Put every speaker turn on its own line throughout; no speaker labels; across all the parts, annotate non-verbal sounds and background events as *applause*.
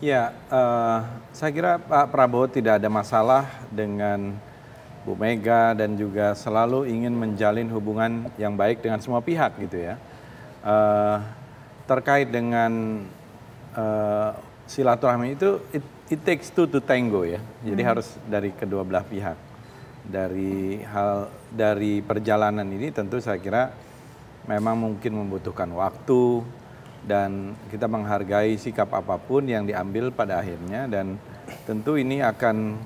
Ya, uh, saya kira Pak Prabowo tidak ada masalah dengan Bu Mega dan juga selalu ingin menjalin hubungan yang baik dengan semua pihak gitu ya. Uh, terkait dengan uh, silaturahmi itu, it, it takes two to tango ya. Jadi hmm. harus dari kedua belah pihak. Dari hal dari perjalanan ini tentu saya kira memang mungkin membutuhkan waktu, dan kita menghargai sikap apapun yang diambil pada akhirnya dan tentu ini akan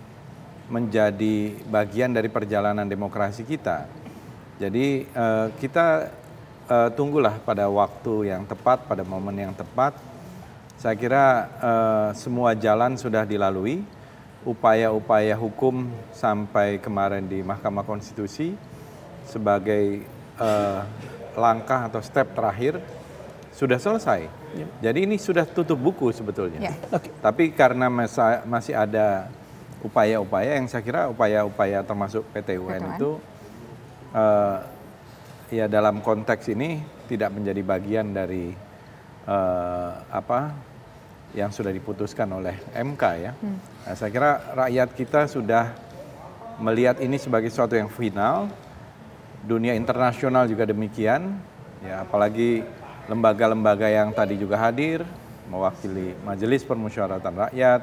menjadi bagian dari perjalanan demokrasi kita. Jadi uh, kita uh, tunggulah pada waktu yang tepat, pada momen yang tepat. Saya kira uh, semua jalan sudah dilalui, upaya-upaya hukum sampai kemarin di Mahkamah Konstitusi sebagai langkah atau step terakhir sudah selesai. Iya. Jadi ini sudah tutup buku sebetulnya. Yeah. Okay. Tapi karena masa, masih ada upaya-upaya yang saya kira upaya-upaya termasuk PT UN Betulan. itu uh, ya dalam konteks ini tidak menjadi bagian dari uh, apa yang sudah diputuskan oleh MK ya. Hmm. Nah, saya kira rakyat kita sudah melihat ini sebagai suatu yang final. Dunia internasional juga demikian. Ya apalagi lembaga-lembaga yang tadi juga hadir, mewakili Majelis Permusyawaratan Rakyat,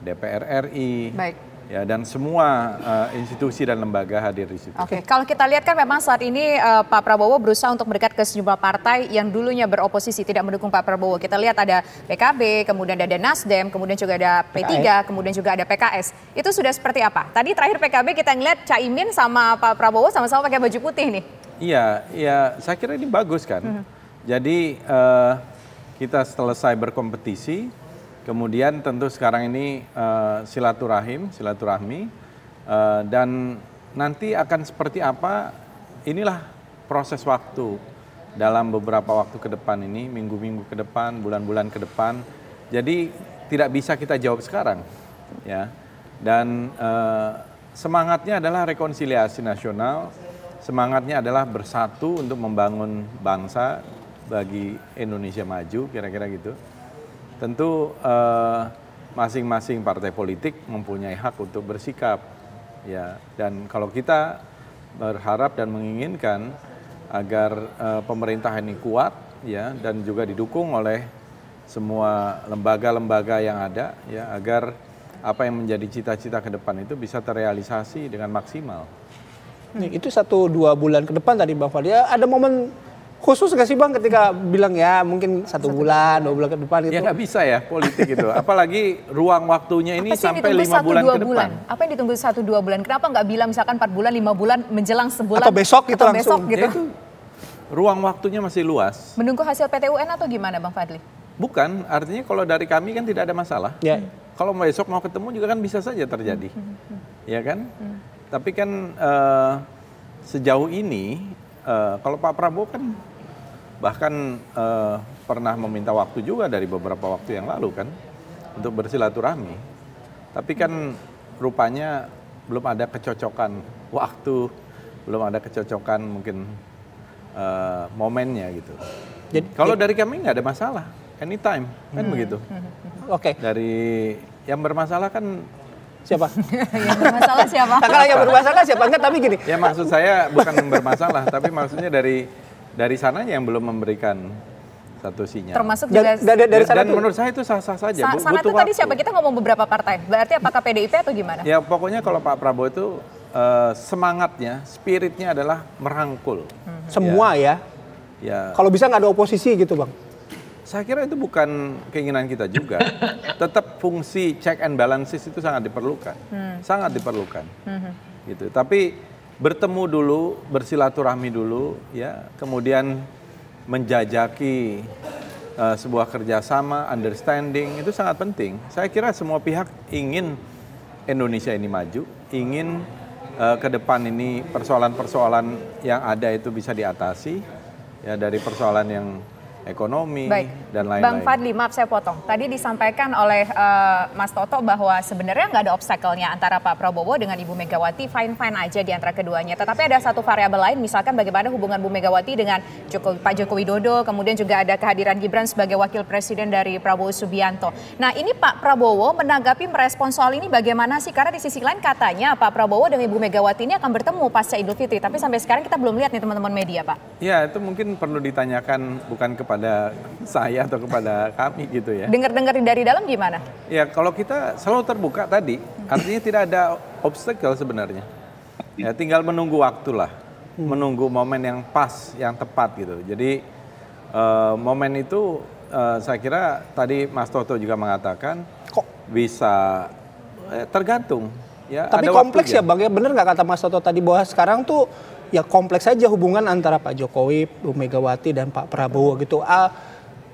DPR RI, Baik. Ya, dan semua uh, institusi dan lembaga hadir di situ. Oke,
okay. kalau kita lihat kan memang saat ini uh, Pak Prabowo berusaha untuk mendekat ke sejumlah partai yang dulunya beroposisi tidak mendukung Pak Prabowo. Kita lihat ada PKB, kemudian ada Nasdem, kemudian juga ada P3, PKS. kemudian juga ada PKS. Itu sudah seperti apa? Tadi terakhir PKB kita ngeliat Caimin sama Pak Prabowo sama-sama pakai baju putih nih.
Iya, iya, saya kira ini bagus kan. Mm -hmm jadi uh, kita selesai berkompetisi, kemudian tentu sekarang ini uh, silaturahim, silaturahmi, uh, dan nanti akan seperti apa? Inilah proses waktu dalam beberapa waktu ke depan ini, minggu-minggu ke depan, bulan-bulan ke depan. Jadi tidak bisa kita jawab sekarang, ya. Dan uh, semangatnya adalah rekonsiliasi nasional, semangatnya adalah bersatu untuk membangun bangsa bagi Indonesia maju kira-kira gitu. Tentu eh, masing-masing eh, partai politik mempunyai hak untuk bersikap ya dan kalau kita berharap dan menginginkan agar eh, pemerintah ini kuat ya dan juga didukung oleh semua lembaga-lembaga yang ada ya agar apa yang menjadi cita-cita ke depan itu bisa terrealisasi dengan maksimal. Itu satu dua bulan ke depan tadi Bang Fadil ya, ada momen khusus gak sih bang ketika bilang ya mungkin satu, satu bulan, bulan dua bulan ke depan ya, gitu? Ya nggak bisa ya politik itu. *laughs* Apalagi ruang waktunya ini sampai lima bulan ke depan.
Apa yang ditunggu satu dua bulan? Kenapa nggak bilang misalkan empat bulan lima bulan menjelang sebulan? Atau besok gitu atau langsung. Besok gitu. Ya itu,
ruang waktunya masih luas.
Menunggu hasil PT UN atau gimana bang Fadli?
Bukan, artinya kalau dari kami kan tidak ada masalah. Ya. Kalau besok mau ketemu juga kan bisa saja terjadi, hmm. hmm, hmm, hmm. ya kan? Hmm. Tapi kan uh, sejauh ini uh, kalau Pak Prabowo kan bahkan uh, pernah meminta waktu juga dari beberapa waktu yang lalu kan untuk bersilaturahmi. Tapi kan rupanya belum ada kecocokan waktu, belum ada kecocokan mungkin uh, momennya gitu. Jadi kalau dari kami nggak ada masalah, anytime kan hmm. begitu. Hmm. Hmm. Hmm. Oke. Okay. Dari yang bermasalah kan siapa? *laughs*
yang bermasalah siapa? Kakak yang
bermasalah siapa? Enggak, tapi gini. Ya maksud saya bukan bermasalah, tapi maksudnya dari dari sananya yang belum memberikan satu sinyal. Termasuk juga dan, dari, dari dan, menurut saya itu sah-sah saja. Sa sana itu tadi siapa?
Kita ngomong beberapa partai. Berarti apakah PDIP atau gimana?
Ya pokoknya kalau Pak Prabowo itu uh, semangatnya, spiritnya adalah merangkul. Hmm. Semua ya. ya. ya. Kalau
bisa nggak ada oposisi gitu bang.
Saya kira itu bukan keinginan kita juga. *laughs* Tetap fungsi check and balances itu sangat diperlukan, hmm. sangat diperlukan. Hmm. Gitu. Tapi bertemu dulu, bersilaturahmi dulu, ya, kemudian menjajaki uh, sebuah kerjasama, understanding itu sangat penting. Saya kira semua pihak ingin Indonesia ini maju, ingin uh, ke depan ini persoalan-persoalan yang ada itu bisa diatasi, ya dari persoalan yang ekonomi Baik. dan lain-lain. Bang Fadli,
maaf saya potong. Tadi disampaikan oleh uh, Mas Toto bahwa sebenarnya nggak ada obstacle-nya antara Pak Prabowo dengan Ibu Megawati, fine-fine aja di antara keduanya. Tetapi ada satu variabel lain, misalkan bagaimana hubungan Bu Megawati dengan Jokowi, Pak Joko Widodo, kemudian juga ada kehadiran Gibran sebagai wakil presiden dari Prabowo Subianto. Nah ini Pak Prabowo menanggapi merespons soal ini bagaimana sih? Karena di sisi lain katanya Pak Prabowo dengan Ibu Megawati ini akan bertemu pasca Idul Fitri, tapi sampai sekarang kita belum lihat nih teman-teman media Pak.
Ya itu mungkin perlu ditanyakan bukan ke kepada saya atau kepada kami gitu ya.
Dengar-dengar dari dalam gimana?
Ya kalau kita selalu terbuka tadi, artinya tidak ada obstacle sebenarnya. Ya tinggal menunggu waktulah, hmm. menunggu momen yang pas, yang tepat gitu. Jadi uh, momen itu uh, saya kira tadi Mas Toto juga mengatakan kok bisa eh, tergantung Ya, Tapi kompleks ya Bang ya, bener nggak kata Mas Toto tadi bahwa sekarang tuh ya kompleks saja hubungan antara Pak Jokowi, Bu Megawati dan Pak Prabowo gitu.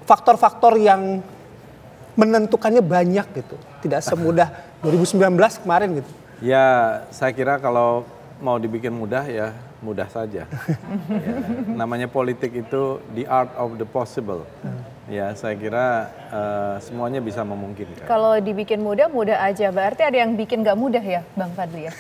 Faktor-faktor yang menentukannya banyak gitu, tidak semudah 2019 *laughs* kemarin gitu. Ya, saya kira kalau mau dibikin mudah ya mudah saja. *laughs* ya, namanya politik itu the art of the possible. Hmm Ya, saya kira uh, semuanya bisa memungkinkan.
Kalau dibikin mudah, mudah aja. Berarti ada yang bikin nggak mudah ya, Bang Fadli ya?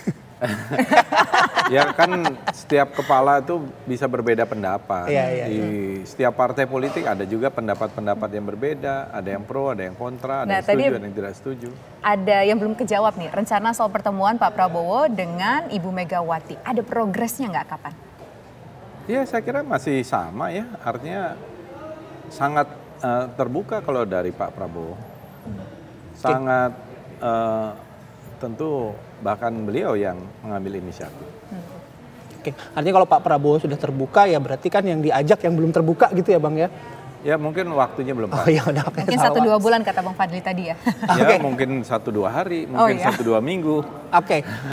*laughs* ya kan setiap kepala itu bisa berbeda pendapat. Ya, ya, Di iya. setiap partai politik ada juga pendapat-pendapat yang berbeda, ada yang pro, ada yang kontra, ada nah, yang setuju, tadi ada yang tidak setuju.
Ada yang belum kejawab nih, rencana soal pertemuan Pak Prabowo dengan Ibu Megawati. Ada progresnya nggak kapan?
Ya, saya kira masih sama ya. Artinya sangat uh, terbuka kalau dari Pak Prabowo. Sangat uh, tentu bahkan beliau yang mengambil inisiatif. Hmm. Oke, artinya kalau Pak Prabowo sudah terbuka ya berarti kan yang diajak yang belum
terbuka gitu ya Bang ya?
Ya mungkin waktunya belum. Oh ya udah. Mungkin satu dua bulan
kata Bang Fadli tadi ya. ya okay.
mungkin satu dua hari, oh, mungkin oh, satu dua minggu. Oke. Okay.